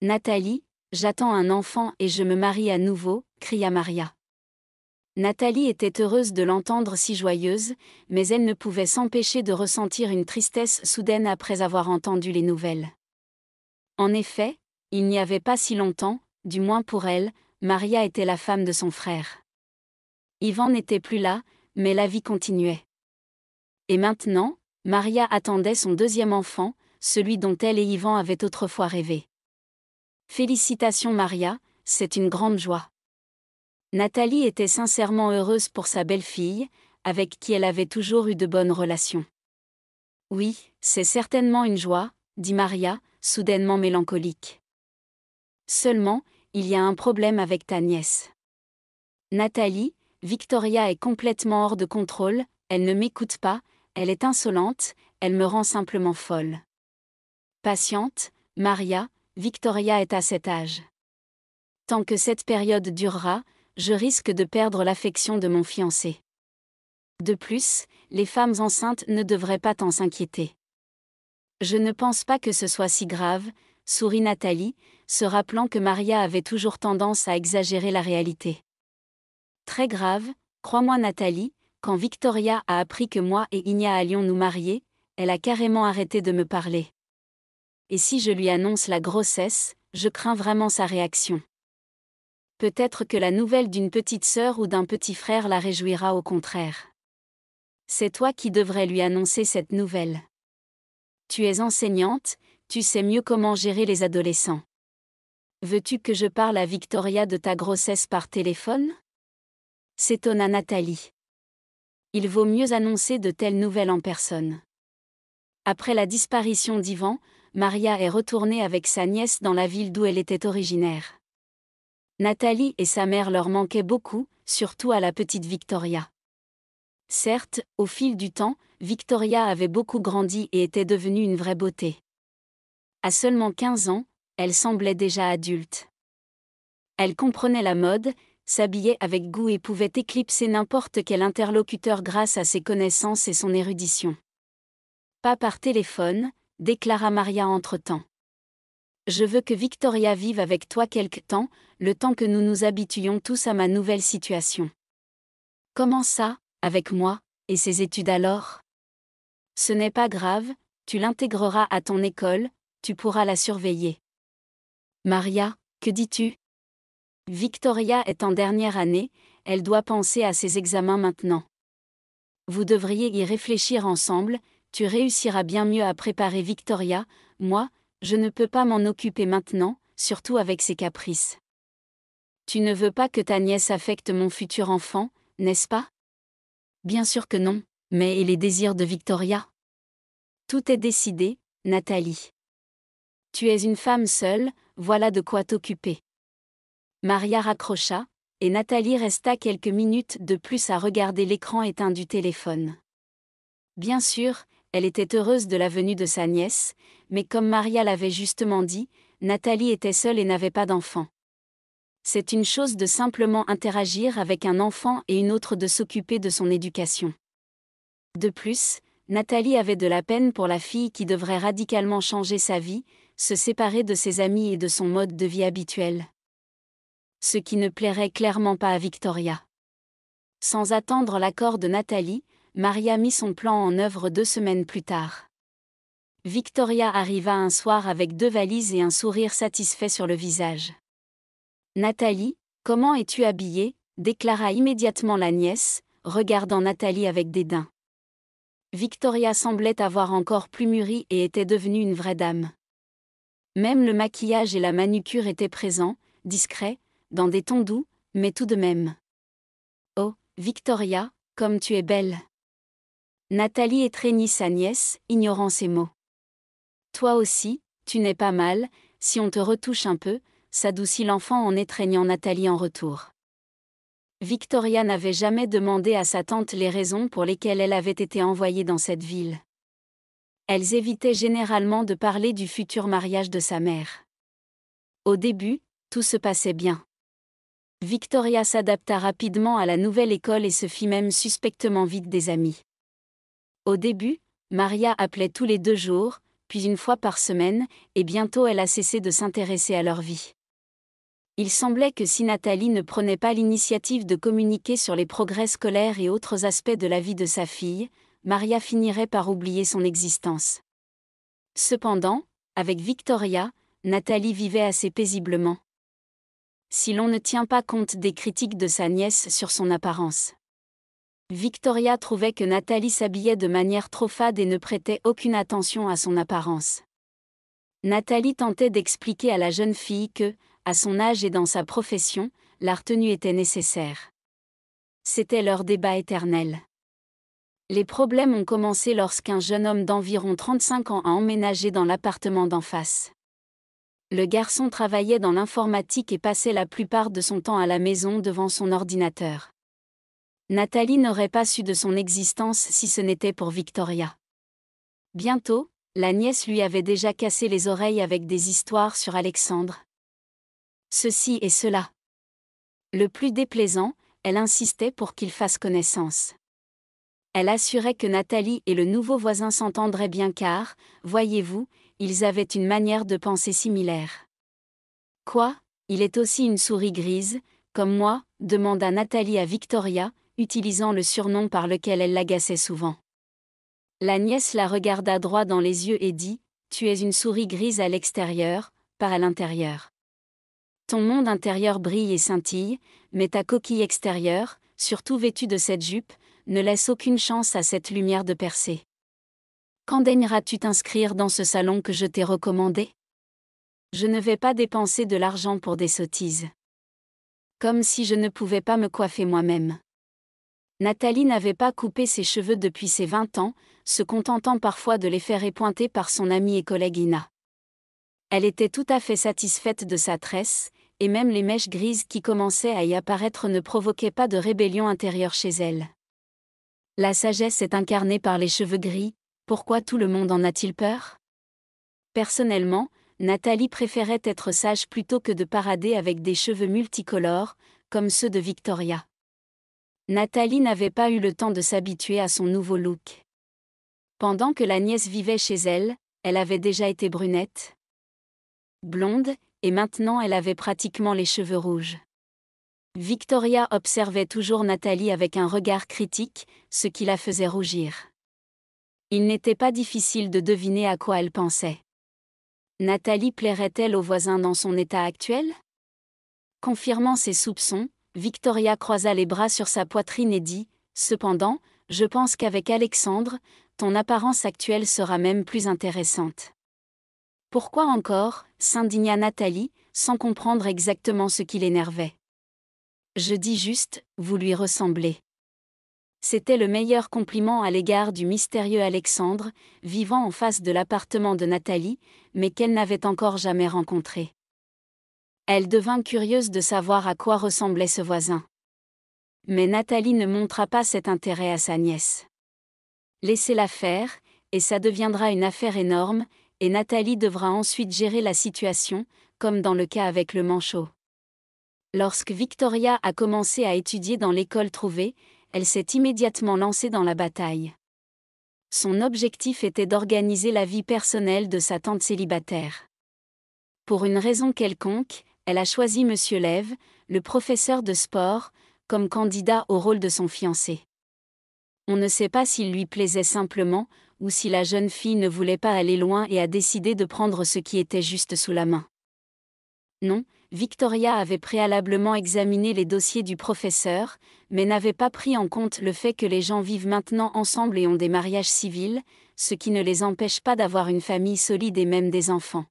Nathalie, j'attends un enfant et je me marie à nouveau, cria Maria. Nathalie était heureuse de l'entendre si joyeuse, mais elle ne pouvait s'empêcher de ressentir une tristesse soudaine après avoir entendu les nouvelles. En effet, il n'y avait pas si longtemps, du moins pour elle, Maria était la femme de son frère. Ivan n'était plus là, mais la vie continuait. Et maintenant, Maria attendait son deuxième enfant, celui dont elle et Yvan avaient autrefois rêvé. Félicitations Maria, c'est une grande joie. Nathalie était sincèrement heureuse pour sa belle-fille, avec qui elle avait toujours eu de bonnes relations. Oui, c'est certainement une joie, dit Maria, soudainement mélancolique. Seulement, il y a un problème avec ta nièce. Nathalie, Victoria est complètement hors de contrôle, elle ne m'écoute pas, elle est insolente, elle me rend simplement folle. Patiente, Maria, Victoria est à cet âge. Tant que cette période durera, je risque de perdre l'affection de mon fiancé. De plus, les femmes enceintes ne devraient pas tant s'inquiéter. Je ne pense pas que ce soit si grave, sourit Nathalie, se rappelant que Maria avait toujours tendance à exagérer la réalité. Très grave, crois-moi Nathalie, quand Victoria a appris que moi et Igna allions nous marier, elle a carrément arrêté de me parler et si je lui annonce la grossesse, je crains vraiment sa réaction. Peut-être que la nouvelle d'une petite sœur ou d'un petit frère la réjouira au contraire. C'est toi qui devrais lui annoncer cette nouvelle. Tu es enseignante, tu sais mieux comment gérer les adolescents. Veux-tu que je parle à Victoria de ta grossesse par téléphone S'étonna Nathalie. Il vaut mieux annoncer de telles nouvelles en personne. Après la disparition d'Ivan, Maria est retournée avec sa nièce dans la ville d'où elle était originaire. Nathalie et sa mère leur manquaient beaucoup, surtout à la petite Victoria. Certes, au fil du temps, Victoria avait beaucoup grandi et était devenue une vraie beauté. À seulement 15 ans, elle semblait déjà adulte. Elle comprenait la mode, s'habillait avec goût et pouvait éclipser n'importe quel interlocuteur grâce à ses connaissances et son érudition. Pas par téléphone, déclara Maria entre-temps. Je veux que Victoria vive avec toi quelque temps, le temps que nous nous habituions tous à ma nouvelle situation. Comment ça, avec moi, et ses études alors Ce n'est pas grave, tu l'intégreras à ton école, tu pourras la surveiller. Maria, que dis-tu Victoria est en dernière année, elle doit penser à ses examens maintenant. Vous devriez y réfléchir ensemble, tu réussiras bien mieux à préparer Victoria, moi, je ne peux pas m'en occuper maintenant, surtout avec ses caprices. Tu ne veux pas que ta nièce affecte mon futur enfant, n'est-ce pas Bien sûr que non, mais et les désirs de Victoria Tout est décidé, Nathalie. Tu es une femme seule, voilà de quoi t'occuper. Maria raccrocha, et Nathalie resta quelques minutes de plus à regarder l'écran éteint du téléphone. Bien sûr, elle était heureuse de la venue de sa nièce, mais comme Maria l'avait justement dit, Nathalie était seule et n'avait pas d'enfant. C'est une chose de simplement interagir avec un enfant et une autre de s'occuper de son éducation. De plus, Nathalie avait de la peine pour la fille qui devrait radicalement changer sa vie, se séparer de ses amis et de son mode de vie habituel. Ce qui ne plairait clairement pas à Victoria. Sans attendre l'accord de Nathalie, Maria mit son plan en œuvre deux semaines plus tard. Victoria arriva un soir avec deux valises et un sourire satisfait sur le visage. Nathalie, comment es-tu habillée déclara immédiatement la nièce, regardant Nathalie avec dédain. Victoria semblait avoir encore plus mûri et était devenue une vraie dame. Même le maquillage et la manucure étaient présents, discrets, dans des tons doux, mais tout de même. Oh, Victoria, comme tu es belle Nathalie étreignit sa nièce, ignorant ses mots. Toi aussi, tu n'es pas mal, si on te retouche un peu, s'adoucit l'enfant en étreignant Nathalie en retour. Victoria n'avait jamais demandé à sa tante les raisons pour lesquelles elle avait été envoyée dans cette ville. Elles évitaient généralement de parler du futur mariage de sa mère. Au début, tout se passait bien. Victoria s'adapta rapidement à la nouvelle école et se fit même suspectement vite des amis. Au début, Maria appelait tous les deux jours, puis une fois par semaine, et bientôt elle a cessé de s'intéresser à leur vie. Il semblait que si Nathalie ne prenait pas l'initiative de communiquer sur les progrès scolaires et autres aspects de la vie de sa fille, Maria finirait par oublier son existence. Cependant, avec Victoria, Nathalie vivait assez paisiblement. Si l'on ne tient pas compte des critiques de sa nièce sur son apparence. Victoria trouvait que Nathalie s'habillait de manière trop fade et ne prêtait aucune attention à son apparence. Nathalie tentait d'expliquer à la jeune fille que, à son âge et dans sa profession, la retenue était nécessaire. C'était leur débat éternel. Les problèmes ont commencé lorsqu'un jeune homme d'environ 35 ans a emménagé dans l'appartement d'en face. Le garçon travaillait dans l'informatique et passait la plupart de son temps à la maison devant son ordinateur. Nathalie n'aurait pas su de son existence si ce n'était pour Victoria. Bientôt, la nièce lui avait déjà cassé les oreilles avec des histoires sur Alexandre. Ceci et cela. Le plus déplaisant, elle insistait pour qu'il fasse connaissance. Elle assurait que Nathalie et le nouveau voisin s'entendraient bien car, voyez-vous, ils avaient une manière de penser similaire. Quoi Il est aussi une souris grise, comme moi demanda Nathalie à Victoria, utilisant le surnom par lequel elle l'agaçait souvent. La nièce la regarda droit dans les yeux et dit Tu es une souris grise à l'extérieur, pas à l'intérieur. Ton monde intérieur brille et scintille, mais ta coquille extérieure, surtout vêtue de cette jupe, ne laisse aucune chance à cette lumière de percer. Quand daigneras-tu t'inscrire dans ce salon que je t'ai recommandé Je ne vais pas dépenser de l'argent pour des sottises. Comme si je ne pouvais pas me coiffer moi-même. Nathalie n'avait pas coupé ses cheveux depuis ses 20 ans, se contentant parfois de les faire épointer par son amie et collègue Ina. Elle était tout à fait satisfaite de sa tresse, et même les mèches grises qui commençaient à y apparaître ne provoquaient pas de rébellion intérieure chez elle. La sagesse est incarnée par les cheveux gris, pourquoi tout le monde en a-t-il peur Personnellement, Nathalie préférait être sage plutôt que de parader avec des cheveux multicolores, comme ceux de Victoria. Nathalie n'avait pas eu le temps de s'habituer à son nouveau look. Pendant que la nièce vivait chez elle, elle avait déjà été brunette, blonde, et maintenant elle avait pratiquement les cheveux rouges. Victoria observait toujours Nathalie avec un regard critique, ce qui la faisait rougir. Il n'était pas difficile de deviner à quoi elle pensait. Nathalie plairait-elle aux voisins dans son état actuel Confirmant ses soupçons, Victoria croisa les bras sur sa poitrine et dit Cependant, je pense qu'avec Alexandre, ton apparence actuelle sera même plus intéressante. Pourquoi encore s'indigna Nathalie, sans comprendre exactement ce qui l'énervait. Je dis juste, vous lui ressemblez. C'était le meilleur compliment à l'égard du mystérieux Alexandre, vivant en face de l'appartement de Nathalie, mais qu'elle n'avait encore jamais rencontré. Elle devint curieuse de savoir à quoi ressemblait ce voisin. Mais Nathalie ne montra pas cet intérêt à sa nièce. Laissez-la faire, et ça deviendra une affaire énorme, et Nathalie devra ensuite gérer la situation, comme dans le cas avec le manchot. Lorsque Victoria a commencé à étudier dans l'école trouvée, elle s'est immédiatement lancée dans la bataille. Son objectif était d'organiser la vie personnelle de sa tante célibataire. Pour une raison quelconque, elle a choisi M. Lève, le professeur de sport, comme candidat au rôle de son fiancé. On ne sait pas s'il lui plaisait simplement, ou si la jeune fille ne voulait pas aller loin et a décidé de prendre ce qui était juste sous la main. Non, Victoria avait préalablement examiné les dossiers du professeur, mais n'avait pas pris en compte le fait que les gens vivent maintenant ensemble et ont des mariages civils, ce qui ne les empêche pas d'avoir une famille solide et même des enfants.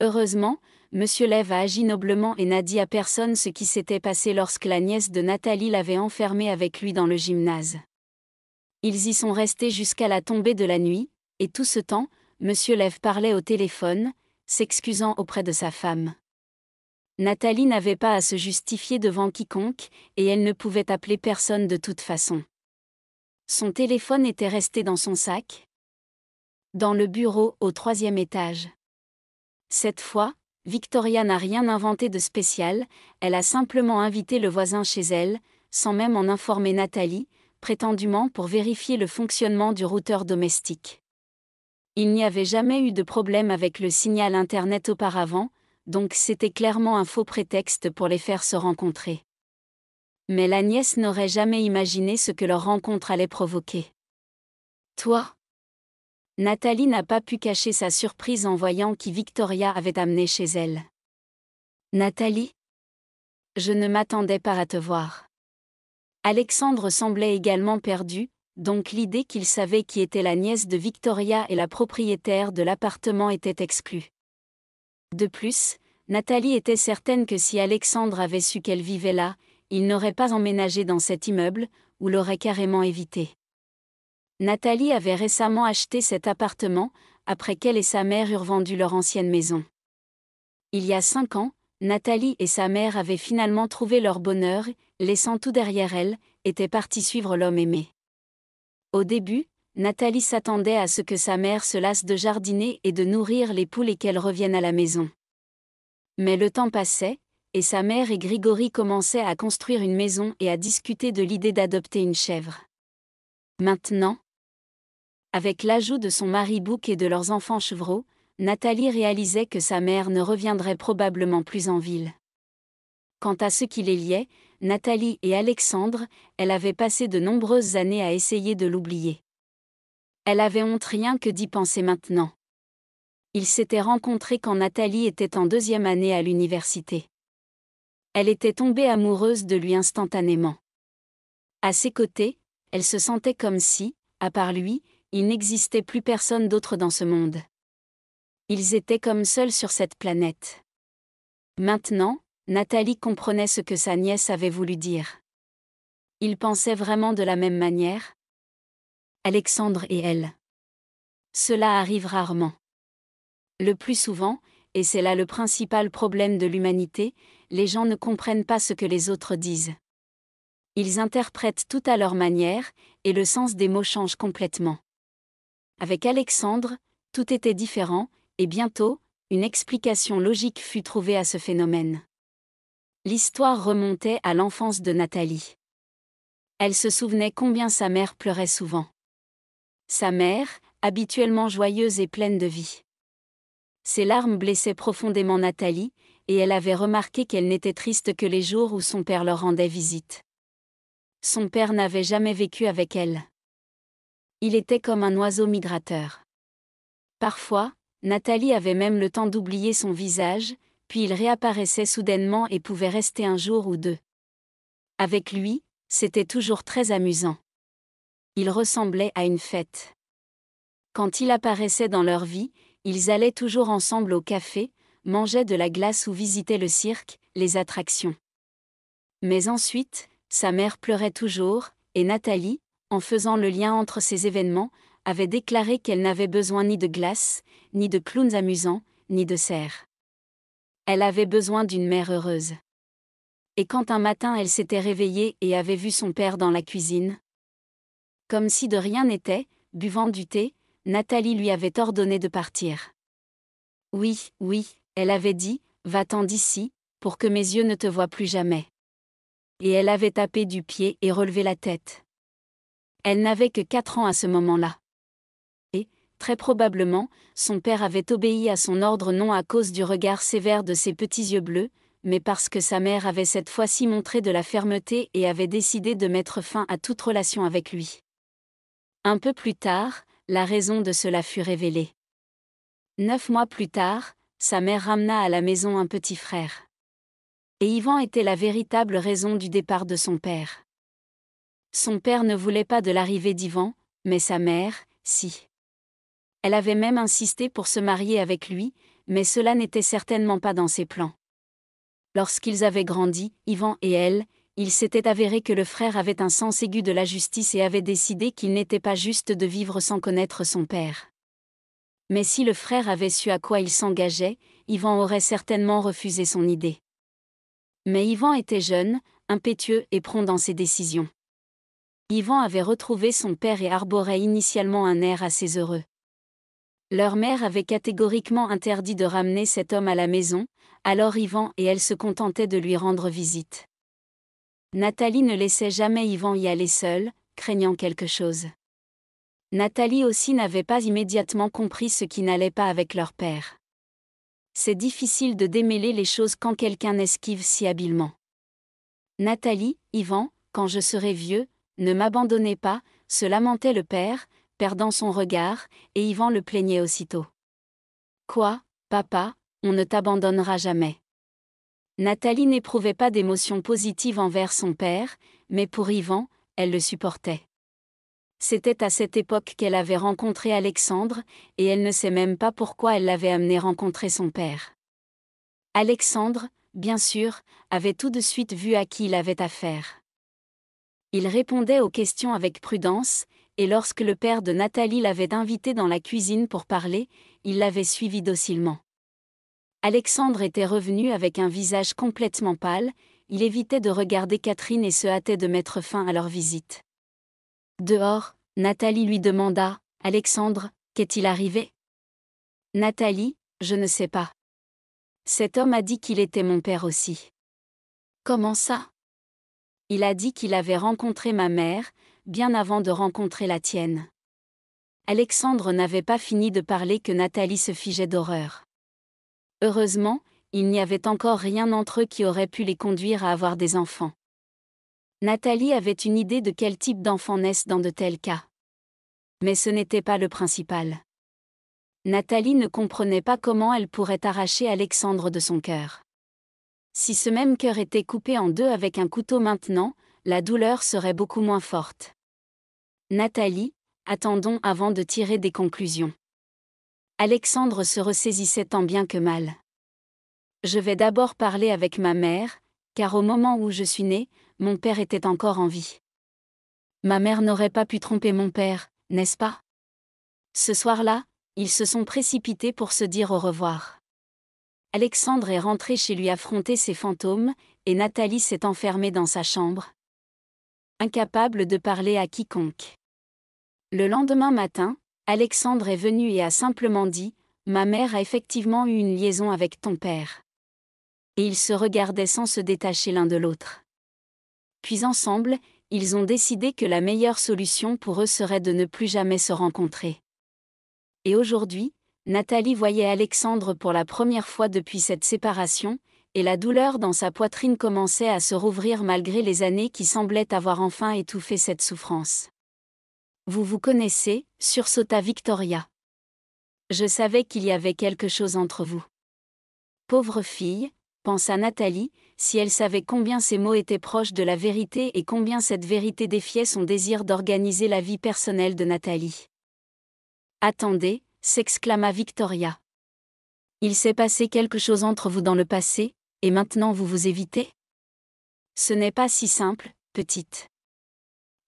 Heureusement, Monsieur Lève a agi noblement et n'a dit à personne ce qui s'était passé lorsque la nièce de Nathalie l'avait enfermé avec lui dans le gymnase. Ils y sont restés jusqu'à la tombée de la nuit, et tout ce temps, Monsieur Lève parlait au téléphone, s'excusant auprès de sa femme. Nathalie n'avait pas à se justifier devant quiconque, et elle ne pouvait appeler personne de toute façon. Son téléphone était resté dans son sac, dans le bureau au troisième étage. Cette fois, Victoria n'a rien inventé de spécial, elle a simplement invité le voisin chez elle, sans même en informer Nathalie, prétendument pour vérifier le fonctionnement du routeur domestique. Il n'y avait jamais eu de problème avec le signal Internet auparavant, donc c'était clairement un faux prétexte pour les faire se rencontrer. Mais la nièce n'aurait jamais imaginé ce que leur rencontre allait provoquer. Toi Nathalie n'a pas pu cacher sa surprise en voyant qui Victoria avait amené chez elle. Nathalie Je ne m'attendais pas à te voir. Alexandre semblait également perdu, donc l'idée qu'il savait qui était la nièce de Victoria et la propriétaire de l'appartement était exclue. De plus, Nathalie était certaine que si Alexandre avait su qu'elle vivait là, il n'aurait pas emménagé dans cet immeuble, ou l'aurait carrément évité. Nathalie avait récemment acheté cet appartement, après qu'elle et sa mère eurent vendu leur ancienne maison. Il y a cinq ans, Nathalie et sa mère avaient finalement trouvé leur bonheur, laissant tout derrière elles, étaient parties suivre l'homme aimé. Au début, Nathalie s'attendait à ce que sa mère se lasse de jardiner et de nourrir les poules et qu'elle revienne à la maison. Mais le temps passait, et sa mère et Grigory commençaient à construire une maison et à discuter de l'idée d'adopter une chèvre. Maintenant, avec l'ajout de son mari Bouc et de leurs enfants chevreaux, Nathalie réalisait que sa mère ne reviendrait probablement plus en ville. Quant à ce qui les liait, Nathalie et Alexandre, elle avait passé de nombreuses années à essayer de l'oublier. Elle avait honte rien que d'y penser maintenant. Ils s'étaient rencontrés quand Nathalie était en deuxième année à l'université. Elle était tombée amoureuse de lui instantanément. À ses côtés, elle se sentait comme si, à part lui, il n'existait plus personne d'autre dans ce monde. Ils étaient comme seuls sur cette planète. Maintenant, Nathalie comprenait ce que sa nièce avait voulu dire. Ils pensaient vraiment de la même manière Alexandre et elle. Cela arrive rarement. Le plus souvent, et c'est là le principal problème de l'humanité, les gens ne comprennent pas ce que les autres disent. Ils interprètent tout à leur manière, et le sens des mots change complètement. Avec Alexandre, tout était différent, et bientôt, une explication logique fut trouvée à ce phénomène. L'histoire remontait à l'enfance de Nathalie. Elle se souvenait combien sa mère pleurait souvent. Sa mère, habituellement joyeuse et pleine de vie. Ses larmes blessaient profondément Nathalie, et elle avait remarqué qu'elle n'était triste que les jours où son père leur rendait visite. Son père n'avait jamais vécu avec elle. Il était comme un oiseau migrateur. Parfois, Nathalie avait même le temps d'oublier son visage, puis il réapparaissait soudainement et pouvait rester un jour ou deux. Avec lui, c'était toujours très amusant. Il ressemblait à une fête. Quand il apparaissait dans leur vie, ils allaient toujours ensemble au café, mangeaient de la glace ou visitaient le cirque, les attractions. Mais ensuite, sa mère pleurait toujours, et Nathalie, en faisant le lien entre ces événements, avait déclaré qu'elle n'avait besoin ni de glace, ni de clowns amusants, ni de serre. Elle avait besoin d'une mère heureuse. Et quand un matin elle s'était réveillée et avait vu son père dans la cuisine, comme si de rien n'était, buvant du thé, Nathalie lui avait ordonné de partir. Oui, oui, elle avait dit, va-t'en d'ici, pour que mes yeux ne te voient plus jamais. Et elle avait tapé du pied et relevé la tête. Elle n'avait que quatre ans à ce moment-là. Et, très probablement, son père avait obéi à son ordre non à cause du regard sévère de ses petits yeux bleus, mais parce que sa mère avait cette fois-ci montré de la fermeté et avait décidé de mettre fin à toute relation avec lui. Un peu plus tard, la raison de cela fut révélée. Neuf mois plus tard, sa mère ramena à la maison un petit frère. Et Yvan était la véritable raison du départ de son père. Son père ne voulait pas de l'arrivée d'Ivan, mais sa mère, si. Elle avait même insisté pour se marier avec lui, mais cela n'était certainement pas dans ses plans. Lorsqu'ils avaient grandi, Ivan et elle, il s'était avéré que le frère avait un sens aigu de la justice et avait décidé qu'il n'était pas juste de vivre sans connaître son père. Mais si le frère avait su à quoi il s'engageait, Ivan aurait certainement refusé son idée. Mais Ivan était jeune, impétueux et prompt dans ses décisions. Yvan avait retrouvé son père et arborait initialement un air assez heureux. Leur mère avait catégoriquement interdit de ramener cet homme à la maison, alors Yvan et elle se contentaient de lui rendre visite. Nathalie ne laissait jamais Yvan y aller seul, craignant quelque chose. Nathalie aussi n'avait pas immédiatement compris ce qui n'allait pas avec leur père. C'est difficile de démêler les choses quand quelqu'un esquive si habilement. Nathalie, Yvan, quand je serai vieux, ne m'abandonnez pas, se lamentait le père, perdant son regard, et Yvan le plaignait aussitôt. Quoi, papa, on ne t'abandonnera jamais. Nathalie n'éprouvait pas d'émotion positive envers son père, mais pour Yvan, elle le supportait. C'était à cette époque qu'elle avait rencontré Alexandre, et elle ne sait même pas pourquoi elle l'avait amené rencontrer son père. Alexandre, bien sûr, avait tout de suite vu à qui il avait affaire. Il répondait aux questions avec prudence, et lorsque le père de Nathalie l'avait invité dans la cuisine pour parler, il l'avait suivi docilement. Alexandre était revenu avec un visage complètement pâle, il évitait de regarder Catherine et se hâtait de mettre fin à leur visite. Dehors, Nathalie lui demanda Alexandre, qu'est-il arrivé Nathalie, je ne sais pas. Cet homme a dit qu'il était mon père aussi. Comment ça il a dit qu'il avait rencontré ma mère, bien avant de rencontrer la tienne. Alexandre n'avait pas fini de parler que Nathalie se figeait d'horreur. Heureusement, il n'y avait encore rien entre eux qui aurait pu les conduire à avoir des enfants. Nathalie avait une idée de quel type d'enfants naissent dans de tels cas. Mais ce n'était pas le principal. Nathalie ne comprenait pas comment elle pourrait arracher Alexandre de son cœur. Si ce même cœur était coupé en deux avec un couteau maintenant, la douleur serait beaucoup moins forte. Nathalie, attendons avant de tirer des conclusions. Alexandre se ressaisissait tant bien que mal. Je vais d'abord parler avec ma mère, car au moment où je suis né, mon père était encore en vie. Ma mère n'aurait pas pu tromper mon père, n'est-ce pas Ce soir-là, ils se sont précipités pour se dire au revoir. Alexandre est rentré chez lui affronter ses fantômes, et Nathalie s'est enfermée dans sa chambre. Incapable de parler à quiconque. Le lendemain matin, Alexandre est venu et a simplement dit Ma mère a effectivement eu une liaison avec ton père. Et ils se regardaient sans se détacher l'un de l'autre. Puis ensemble, ils ont décidé que la meilleure solution pour eux serait de ne plus jamais se rencontrer. Et aujourd'hui, Nathalie voyait Alexandre pour la première fois depuis cette séparation, et la douleur dans sa poitrine commençait à se rouvrir malgré les années qui semblaient avoir enfin étouffé cette souffrance. Vous vous connaissez, sursauta Victoria. Je savais qu'il y avait quelque chose entre vous. Pauvre fille, pensa Nathalie, si elle savait combien ces mots étaient proches de la vérité et combien cette vérité défiait son désir d'organiser la vie personnelle de Nathalie. Attendez, s'exclama Victoria. Il s'est passé quelque chose entre vous dans le passé, et maintenant vous vous évitez Ce n'est pas si simple, petite.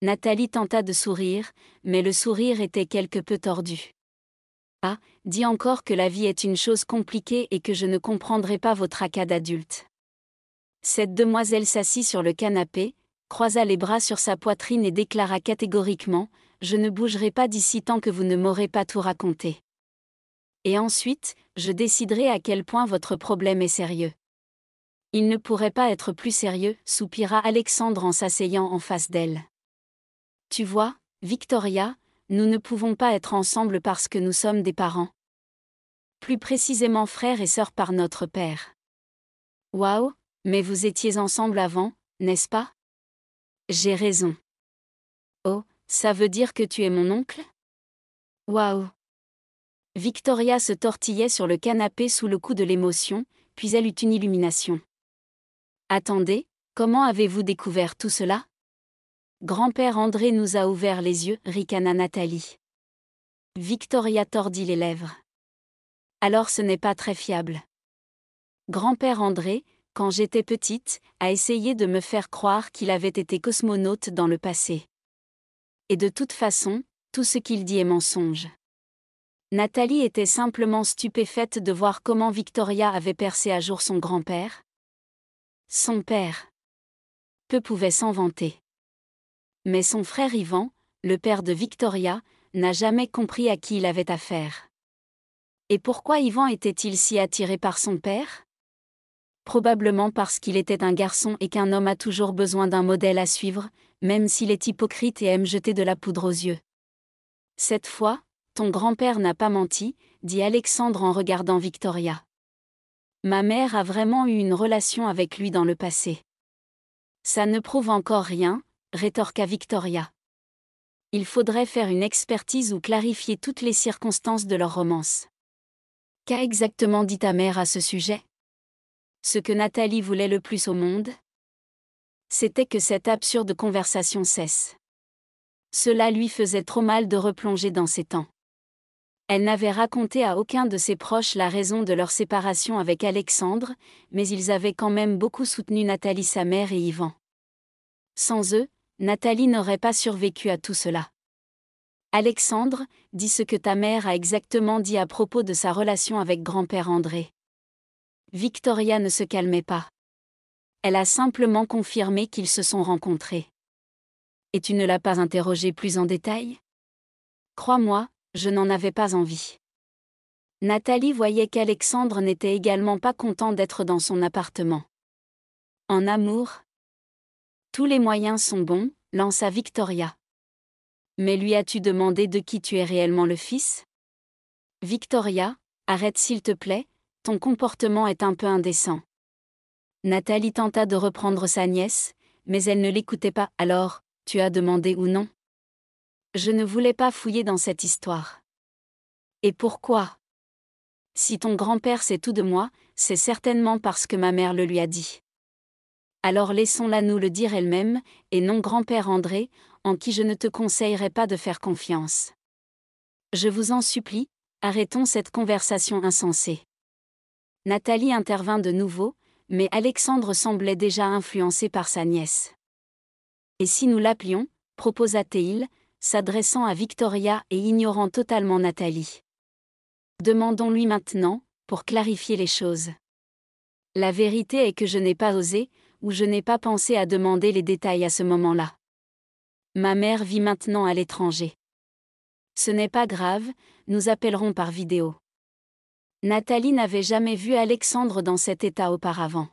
Nathalie tenta de sourire, mais le sourire était quelque peu tordu. Ah, dis encore que la vie est une chose compliquée et que je ne comprendrai pas votre tracas d'adulte. Cette demoiselle s'assit sur le canapé, croisa les bras sur sa poitrine et déclara catégoriquement Je ne bougerai pas d'ici tant que vous ne m'aurez pas tout raconté et ensuite, je déciderai à quel point votre problème est sérieux. Il ne pourrait pas être plus sérieux, soupira Alexandre en s'asseyant en face d'elle. Tu vois, Victoria, nous ne pouvons pas être ensemble parce que nous sommes des parents. Plus précisément frères et sœurs par notre père. Waouh, mais vous étiez ensemble avant, n'est-ce pas J'ai raison. Oh, ça veut dire que tu es mon oncle Waouh Victoria se tortillait sur le canapé sous le coup de l'émotion, puis elle eut une illumination. Attendez, comment avez-vous découvert tout cela Grand-père André nous a ouvert les yeux, ricana Nathalie. Victoria tordit les lèvres. Alors ce n'est pas très fiable. Grand-père André, quand j'étais petite, a essayé de me faire croire qu'il avait été cosmonaute dans le passé. Et de toute façon, tout ce qu'il dit est mensonge. Nathalie était simplement stupéfaite de voir comment Victoria avait percé à jour son grand-père. Son père. Peu pouvait s'en vanter. Mais son frère Ivan, le père de Victoria, n'a jamais compris à qui il avait affaire. Et pourquoi Ivan était-il si attiré par son père Probablement parce qu'il était un garçon et qu'un homme a toujours besoin d'un modèle à suivre, même s'il est hypocrite et aime jeter de la poudre aux yeux. Cette fois, ton grand-père n'a pas menti, dit Alexandre en regardant Victoria. Ma mère a vraiment eu une relation avec lui dans le passé. Ça ne prouve encore rien, rétorqua Victoria. Il faudrait faire une expertise ou clarifier toutes les circonstances de leur romance. Qu'a exactement dit ta mère à ce sujet Ce que Nathalie voulait le plus au monde C'était que cette absurde conversation cesse. Cela lui faisait trop mal de replonger dans ses temps. Elle n'avait raconté à aucun de ses proches la raison de leur séparation avec Alexandre, mais ils avaient quand même beaucoup soutenu Nathalie sa mère et Yvan. Sans eux, Nathalie n'aurait pas survécu à tout cela. Alexandre, dis ce que ta mère a exactement dit à propos de sa relation avec grand-père André. Victoria ne se calmait pas. Elle a simplement confirmé qu'ils se sont rencontrés. Et tu ne l'as pas interrogée plus en détail Crois-moi, je n'en avais pas envie. Nathalie voyait qu'Alexandre n'était également pas content d'être dans son appartement. En amour Tous les moyens sont bons, lança Victoria. Mais lui as-tu demandé de qui tu es réellement le fils Victoria, arrête s'il te plaît, ton comportement est un peu indécent. Nathalie tenta de reprendre sa nièce, mais elle ne l'écoutait pas. Alors, tu as demandé ou non je ne voulais pas fouiller dans cette histoire. Et pourquoi Si ton grand-père sait tout de moi, c'est certainement parce que ma mère le lui a dit. Alors laissons-la nous le dire elle-même, et non grand-père André, en qui je ne te conseillerais pas de faire confiance. Je vous en supplie, arrêtons cette conversation insensée. Nathalie intervint de nouveau, mais Alexandre semblait déjà influencé par sa nièce. Et si nous l'appelions, proposa t s'adressant à Victoria et ignorant totalement Nathalie. Demandons-lui maintenant, pour clarifier les choses. La vérité est que je n'ai pas osé, ou je n'ai pas pensé à demander les détails à ce moment-là. Ma mère vit maintenant à l'étranger. Ce n'est pas grave, nous appellerons par vidéo. Nathalie n'avait jamais vu Alexandre dans cet état auparavant.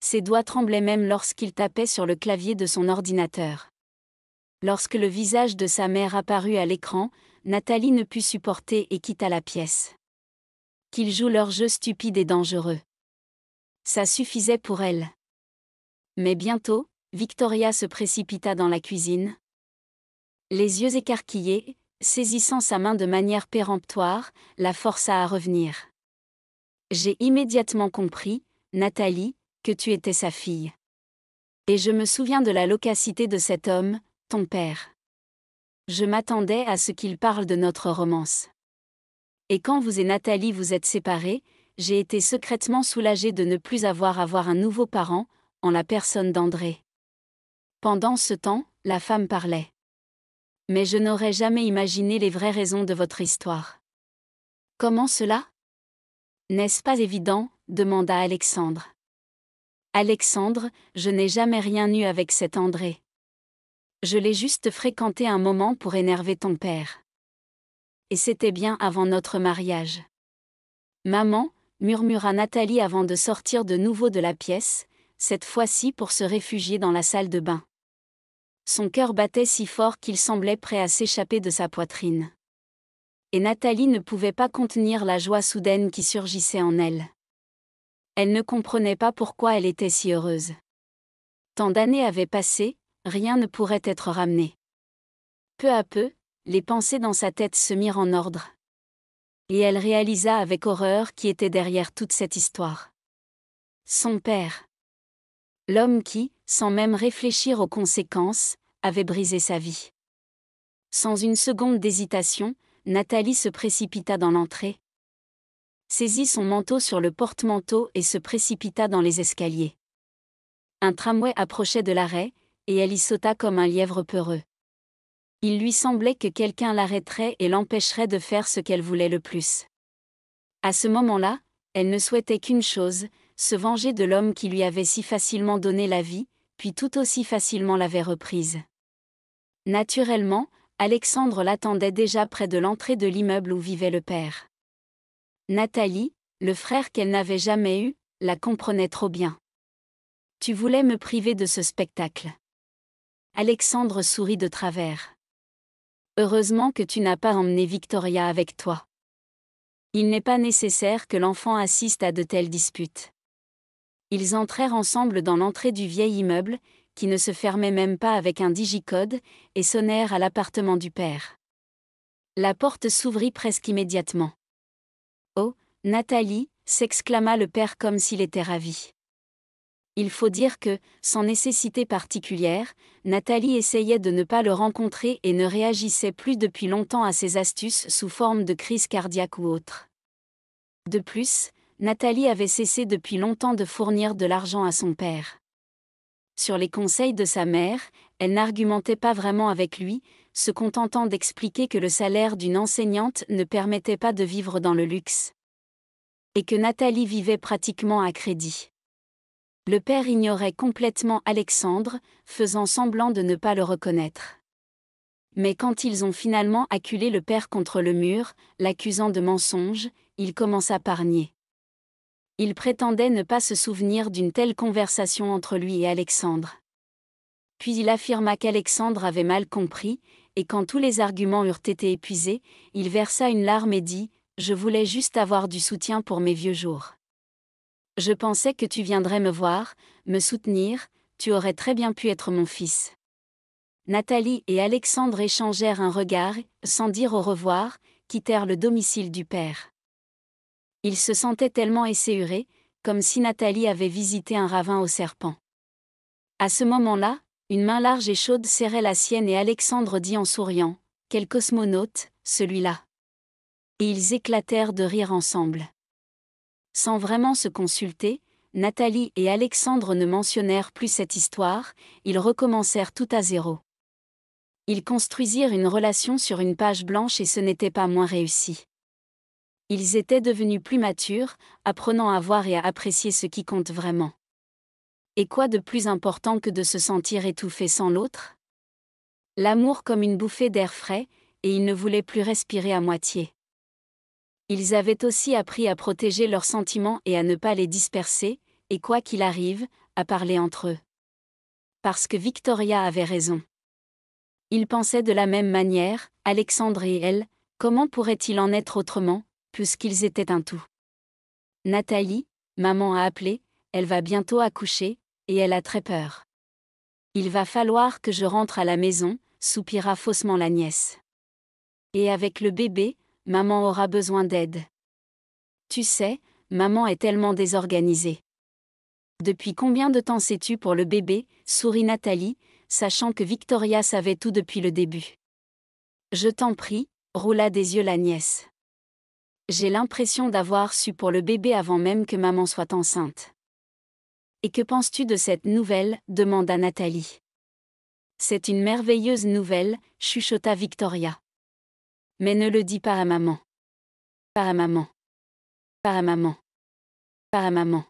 Ses doigts tremblaient même lorsqu'il tapait sur le clavier de son ordinateur. Lorsque le visage de sa mère apparut à l'écran, Nathalie ne put supporter et quitta la pièce. Qu'ils jouent leur jeu stupide et dangereux. Ça suffisait pour elle. Mais bientôt, Victoria se précipita dans la cuisine. Les yeux écarquillés, saisissant sa main de manière péremptoire, la força à revenir. J'ai immédiatement compris, Nathalie, que tu étais sa fille. Et je me souviens de la loquacité de cet homme, ton père. Je m'attendais à ce qu'il parle de notre romance. Et quand vous et Nathalie vous êtes séparés, j'ai été secrètement soulagée de ne plus avoir à voir un nouveau parent, en la personne d'André. Pendant ce temps, la femme parlait. Mais je n'aurais jamais imaginé les vraies raisons de votre histoire. Comment cela N'est-ce pas évident demanda Alexandre. Alexandre, je n'ai jamais rien eu avec cet André. Je l'ai juste fréquenté un moment pour énerver ton père. Et c'était bien avant notre mariage. Maman, murmura Nathalie avant de sortir de nouveau de la pièce, cette fois-ci pour se réfugier dans la salle de bain. Son cœur battait si fort qu'il semblait prêt à s'échapper de sa poitrine. Et Nathalie ne pouvait pas contenir la joie soudaine qui surgissait en elle. Elle ne comprenait pas pourquoi elle était si heureuse. Tant d'années avaient passé, rien ne pourrait être ramené. Peu à peu, les pensées dans sa tête se mirent en ordre. Et elle réalisa avec horreur qui était derrière toute cette histoire. Son père. L'homme qui, sans même réfléchir aux conséquences, avait brisé sa vie. Sans une seconde d'hésitation, Nathalie se précipita dans l'entrée. Saisit son manteau sur le porte-manteau et se précipita dans les escaliers. Un tramway approchait de l'arrêt, et elle y sauta comme un lièvre peureux. Il lui semblait que quelqu'un l'arrêterait et l'empêcherait de faire ce qu'elle voulait le plus. À ce moment-là, elle ne souhaitait qu'une chose, se venger de l'homme qui lui avait si facilement donné la vie, puis tout aussi facilement l'avait reprise. Naturellement, Alexandre l'attendait déjà près de l'entrée de l'immeuble où vivait le père. Nathalie, le frère qu'elle n'avait jamais eu, la comprenait trop bien. Tu voulais me priver de ce spectacle. Alexandre sourit de travers. Heureusement que tu n'as pas emmené Victoria avec toi. Il n'est pas nécessaire que l'enfant assiste à de telles disputes. Ils entrèrent ensemble dans l'entrée du vieil immeuble, qui ne se fermait même pas avec un digicode, et sonnèrent à l'appartement du père. La porte s'ouvrit presque immédiatement. Oh, Nathalie, s'exclama le père comme s'il était ravi. Il faut dire que, sans nécessité particulière, Nathalie essayait de ne pas le rencontrer et ne réagissait plus depuis longtemps à ses astuces sous forme de crise cardiaque ou autre. De plus, Nathalie avait cessé depuis longtemps de fournir de l'argent à son père. Sur les conseils de sa mère, elle n'argumentait pas vraiment avec lui, se contentant d'expliquer que le salaire d'une enseignante ne permettait pas de vivre dans le luxe. Et que Nathalie vivait pratiquement à crédit le père ignorait complètement Alexandre, faisant semblant de ne pas le reconnaître. Mais quand ils ont finalement acculé le père contre le mur, l'accusant de mensonge, il commença à nier. Il prétendait ne pas se souvenir d'une telle conversation entre lui et Alexandre. Puis il affirma qu'Alexandre avait mal compris, et quand tous les arguments eurent été épuisés, il versa une larme et dit ⁇ Je voulais juste avoir du soutien pour mes vieux jours ⁇ je pensais que tu viendrais me voir, me soutenir, tu aurais très bien pu être mon fils. Nathalie et Alexandre échangèrent un regard, sans dire au revoir, quittèrent le domicile du père. Ils se sentaient tellement esséurés, comme si Nathalie avait visité un ravin au serpent. À ce moment-là, une main large et chaude serrait la sienne et Alexandre dit en souriant Quel cosmonaute, celui-là Et ils éclatèrent de rire ensemble. Sans vraiment se consulter, Nathalie et Alexandre ne mentionnèrent plus cette histoire, ils recommencèrent tout à zéro. Ils construisirent une relation sur une page blanche et ce n'était pas moins réussi. Ils étaient devenus plus matures, apprenant à voir et à apprécier ce qui compte vraiment. Et quoi de plus important que de se sentir étouffé sans l'autre L'amour comme une bouffée d'air frais, et ils ne voulaient plus respirer à moitié. Ils avaient aussi appris à protéger leurs sentiments et à ne pas les disperser, et quoi qu'il arrive, à parler entre eux. Parce que Victoria avait raison. Ils pensaient de la même manière, Alexandre et elle, comment pourrait-il en être autrement, puisqu'ils étaient un tout. Nathalie, maman a appelé, elle va bientôt accoucher, et elle a très peur. Il va falloir que je rentre à la maison, soupira faussement la nièce. Et avec le bébé, maman aura besoin d'aide. Tu sais, maman est tellement désorganisée. Depuis combien de temps sais-tu pour le bébé sourit Nathalie, sachant que Victoria savait tout depuis le début. Je t'en prie, roula des yeux la nièce. J'ai l'impression d'avoir su pour le bébé avant même que maman soit enceinte. Et que penses-tu de cette nouvelle demanda Nathalie. C'est une merveilleuse nouvelle, chuchota Victoria. Mais ne le dis pas à maman. Pas à maman. Pas à maman. Pas à maman.